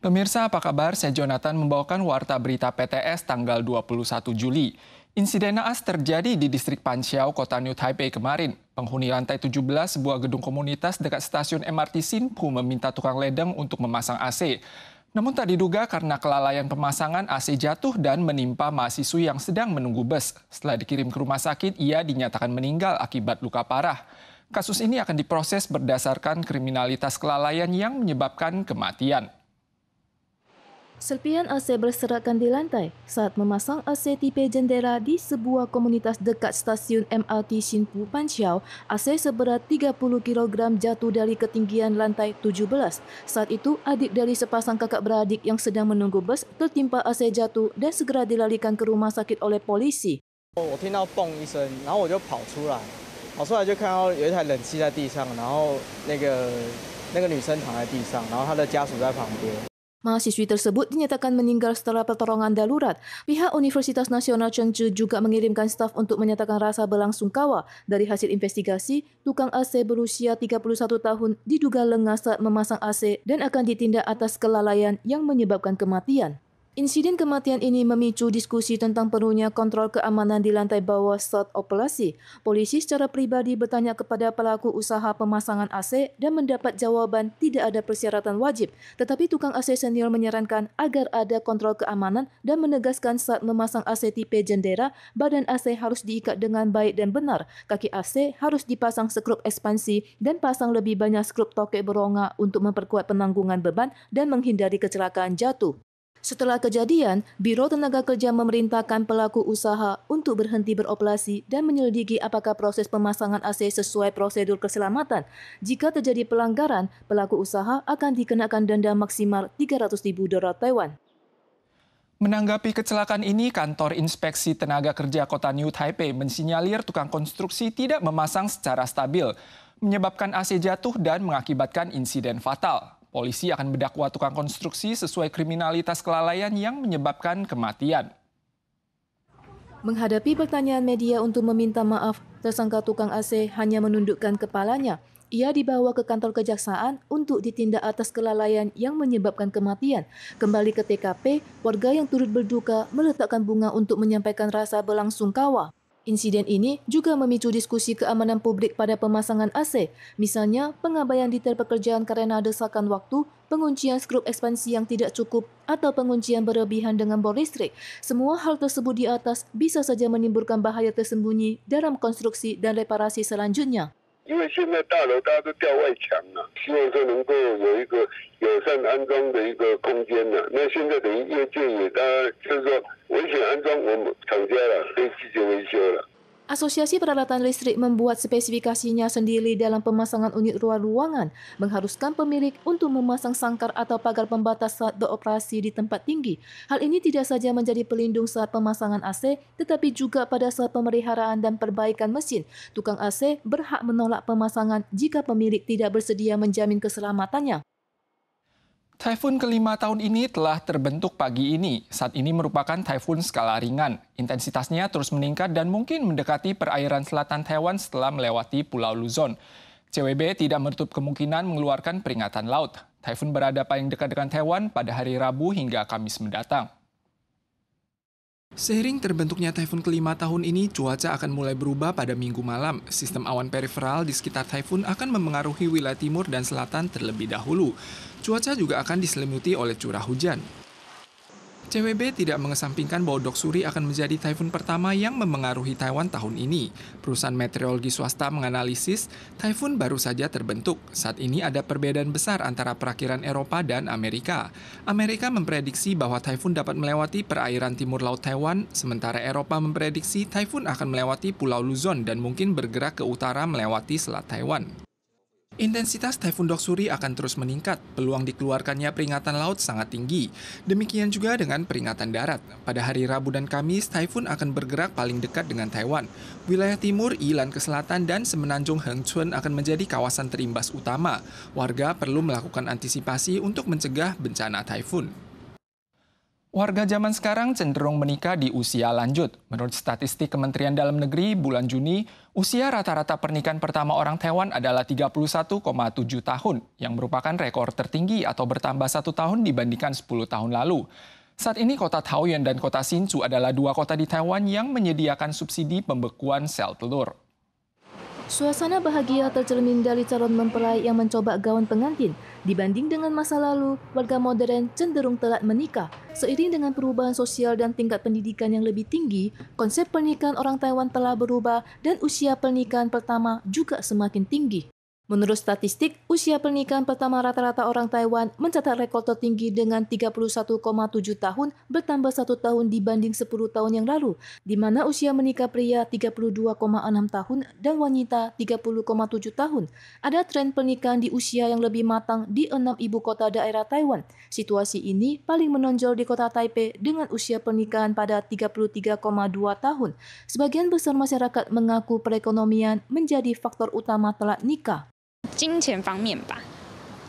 Pemirsa, apa kabar? Saya Jonathan membawakan warta berita PTS tanggal 21 Juli. Insiden naas terjadi di distrik Panxiao, kota New Taipei kemarin. Penghuni lantai 17 sebuah gedung komunitas dekat stasiun MRT Sinpu meminta tukang ledeng untuk memasang AC. Namun tak diduga karena kelalaian pemasangan AC jatuh dan menimpa mahasiswi yang sedang menunggu bus. Setelah dikirim ke rumah sakit, ia dinyatakan meninggal akibat luka parah. Kasus ini akan diproses berdasarkan kriminalitas kelalaian yang menyebabkan kematian. Serpian AC berserakan di lantai saat memasang AC tipe jendela di sebuah komunitas dekat stasiun MRT Shinpu Panxiao. AC seberat 30 kg jatuh dari ketinggian lantai 17. Saat itu, adik dari sepasang kakak beradik yang sedang menunggu bus tertimpa AC jatuh dan segera dilarikan ke rumah sakit oleh polisi. Oh, Mahasiswi tersebut dinyatakan meninggal setelah pertolongan darurat. Pihak Universitas Nasional Chengchu juga mengirimkan staf untuk menyatakan rasa belangsungkawa. Dari hasil investigasi, tukang AC berusia 31 tahun diduga lengah saat memasang AC dan akan ditindak atas kelalaian yang menyebabkan kematian. Insiden kematian ini memicu diskusi tentang perlunya kontrol keamanan di lantai bawah saat operasi. Polisi secara pribadi bertanya kepada pelaku usaha pemasangan AC dan mendapat jawaban tidak ada persyaratan wajib. Tetapi tukang AC senior menyarankan agar ada kontrol keamanan dan menegaskan saat memasang AC tipe jendera, badan AC harus diikat dengan baik dan benar. Kaki AC harus dipasang skrup ekspansi dan pasang lebih banyak skrup tokek berongga untuk memperkuat penanggungan beban dan menghindari kecelakaan jatuh. Setelah kejadian, Biro Tenaga Kerja memerintahkan pelaku usaha untuk berhenti beroperasi dan menyelidiki apakah proses pemasangan AC sesuai prosedur keselamatan. Jika terjadi pelanggaran, pelaku usaha akan dikenakan denda maksimal 300 dolar Taiwan. Menanggapi kecelakaan ini, kantor inspeksi tenaga kerja kota New Taipei mensinyalir tukang konstruksi tidak memasang secara stabil, menyebabkan AC jatuh dan mengakibatkan insiden fatal polisi akan mendakwa tukang konstruksi sesuai kriminalitas kelalaian yang menyebabkan kematian. Menghadapi pertanyaan media untuk meminta maaf, tersangka tukang AC hanya menundukkan kepalanya. Ia dibawa ke kantor kejaksaan untuk ditindak atas kelalaian yang menyebabkan kematian. Kembali ke TKP, warga yang turut berduka meletakkan bunga untuk menyampaikan rasa belangsungkawa. Insiden ini juga memicu diskusi keamanan publik pada pemasangan AC, misalnya pengabaian detail pekerjaan karena desakan waktu, penguncian skrup ekspansi yang tidak cukup, atau penguncian berlebihan dengan bor listrik. Semua hal tersebut di atas bisa saja menimbulkan bahaya tersembunyi dalam konstruksi dan reparasi selanjutnya. 因为现在大楼大家都掉外墙了，希望说能够有一个友善安装的一个空间呢。那现在等于业界也，它就是说，危险安装我们厂家了，可以自己维修了。Asosiasi Peralatan Listrik membuat spesifikasinya sendiri dalam pemasangan unit ruang-ruangan, mengharuskan pemilik untuk memasang sangkar atau pagar pembatas saat beroperasi di tempat tinggi. Hal ini tidak saja menjadi pelindung saat pemasangan AC, tetapi juga pada saat pemeliharaan dan perbaikan mesin. Tukang AC berhak menolak pemasangan jika pemilik tidak bersedia menjamin keselamatannya. Typhoon kelima tahun ini telah terbentuk pagi ini. Saat ini merupakan typhoon skala ringan. Intensitasnya terus meningkat dan mungkin mendekati perairan selatan Taiwan setelah melewati Pulau Luzon. CWB tidak menutup kemungkinan mengeluarkan peringatan laut. Typhoon berada paling dekat dengan Taiwan pada hari Rabu hingga Kamis mendatang. Seiring terbentuknya taifun kelima tahun ini, cuaca akan mulai berubah pada minggu malam. Sistem awan periferal di sekitar taifun akan memengaruhi wilayah timur dan selatan terlebih dahulu. Cuaca juga akan diselimuti oleh curah hujan. CWB tidak mengesampingkan bahwa Doksuri akan menjadi taifun pertama yang memengaruhi Taiwan tahun ini. Perusahaan meteorologi swasta menganalisis taifun baru saja terbentuk. Saat ini ada perbedaan besar antara perakiran Eropa dan Amerika. Amerika memprediksi bahwa taifun dapat melewati perairan timur laut Taiwan, sementara Eropa memprediksi taifun akan melewati Pulau Luzon dan mungkin bergerak ke utara melewati Selat Taiwan. Intensitas Typhoon Doksuri akan terus meningkat, peluang dikeluarkannya peringatan laut sangat tinggi. Demikian juga dengan peringatan darat. Pada hari Rabu dan Kamis, Typhoon akan bergerak paling dekat dengan Taiwan. Wilayah timur, Ilan ke selatan, dan semenanjung Hengchun akan menjadi kawasan terimbas utama. Warga perlu melakukan antisipasi untuk mencegah bencana Typhoon. Warga zaman sekarang cenderung menikah di usia lanjut. Menurut statistik Kementerian Dalam Negeri, bulan Juni, usia rata-rata pernikahan pertama orang Taiwan adalah 31,7 tahun, yang merupakan rekor tertinggi atau bertambah satu tahun dibandingkan 10 tahun lalu. Saat ini kota Taoyuan dan kota Sinchu adalah dua kota di Taiwan yang menyediakan subsidi pembekuan sel telur. Suasana bahagia tercermin dari calon mempelai yang mencoba gaun pengantin Dibanding dengan masa lalu, warga modern cenderung telat menikah. Seiring dengan perubahan sosial dan tingkat pendidikan yang lebih tinggi, konsep pernikahan orang Taiwan telah berubah dan usia pernikahan pertama juga semakin tinggi. Menurut statistik, usia pernikahan pertama rata-rata orang Taiwan mencatat rekor tertinggi dengan 31,7 tahun bertambah satu tahun dibanding 10 tahun yang lalu, di mana usia menikah pria 32,6 tahun dan wanita 30,7 tahun. Ada tren pernikahan di usia yang lebih matang di enam ibu kota daerah Taiwan. Situasi ini paling menonjol di kota Taipei dengan usia pernikahan pada 33,2 tahun. Sebagian besar masyarakat mengaku perekonomian menjadi faktor utama telat nikah. 金钱方面吧，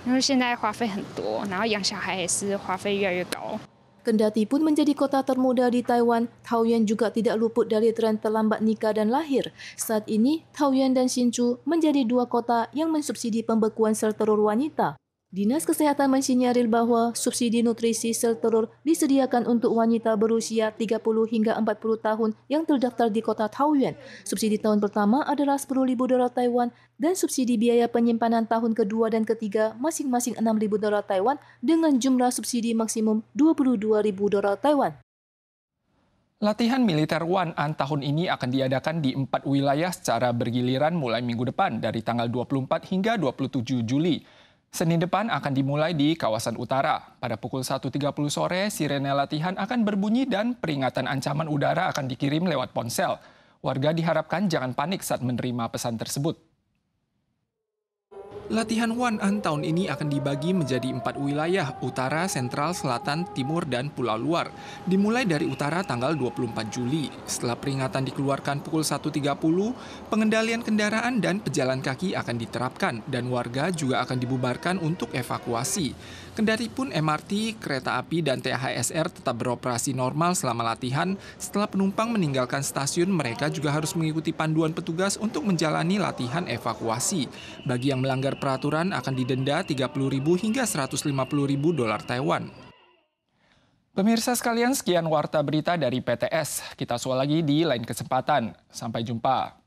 因为现在花费很多，然后养小孩也是花费越来越高。Kendati pun menjadi kota termuda di Taiwan, Taoyuan juga tidak luput dari tren terlambat nikah dan lahir. Saat ini, Taoyuan dan Hsinchu menjadi dua kota yang mensubsidi pembekuan sel telur wanita. Dinas Kesehatan mensinyalir bahwa subsidi nutrisi sel telur disediakan untuk wanita berusia 30 hingga 40 tahun yang terdaftar di kota Taoyuan. Subsidi tahun pertama adalah 10.000 dolar Taiwan dan subsidi biaya penyimpanan tahun kedua dan ketiga masing-masing 6.000 dolar Taiwan dengan jumlah subsidi maksimum 22.000 dolar Taiwan. Latihan militer Wan An tahun ini akan diadakan di empat wilayah secara bergiliran mulai minggu depan dari tanggal 24 hingga 27 Juli. Senin depan akan dimulai di kawasan utara. Pada pukul 1.30 sore, sirene latihan akan berbunyi dan peringatan ancaman udara akan dikirim lewat ponsel. Warga diharapkan jangan panik saat menerima pesan tersebut. Latihan One An tahun ini akan dibagi menjadi empat wilayah, utara, sentral, selatan, timur, dan pulau luar. Dimulai dari utara tanggal 24 Juli. Setelah peringatan dikeluarkan pukul 1.30, pengendalian kendaraan dan pejalan kaki akan diterapkan, dan warga juga akan dibubarkan untuk evakuasi. Kendari pun MRT, kereta api, dan THSR tetap beroperasi normal selama latihan. Setelah penumpang meninggalkan stasiun, mereka juga harus mengikuti panduan petugas untuk menjalani latihan evakuasi. Bagi yang melanggar peraturan akan didenda 30.000 hingga 150.000 dolar Taiwan. Pemirsa sekalian, sekian warta berita dari PTS. Kita soal lagi di lain kesempatan. Sampai jumpa.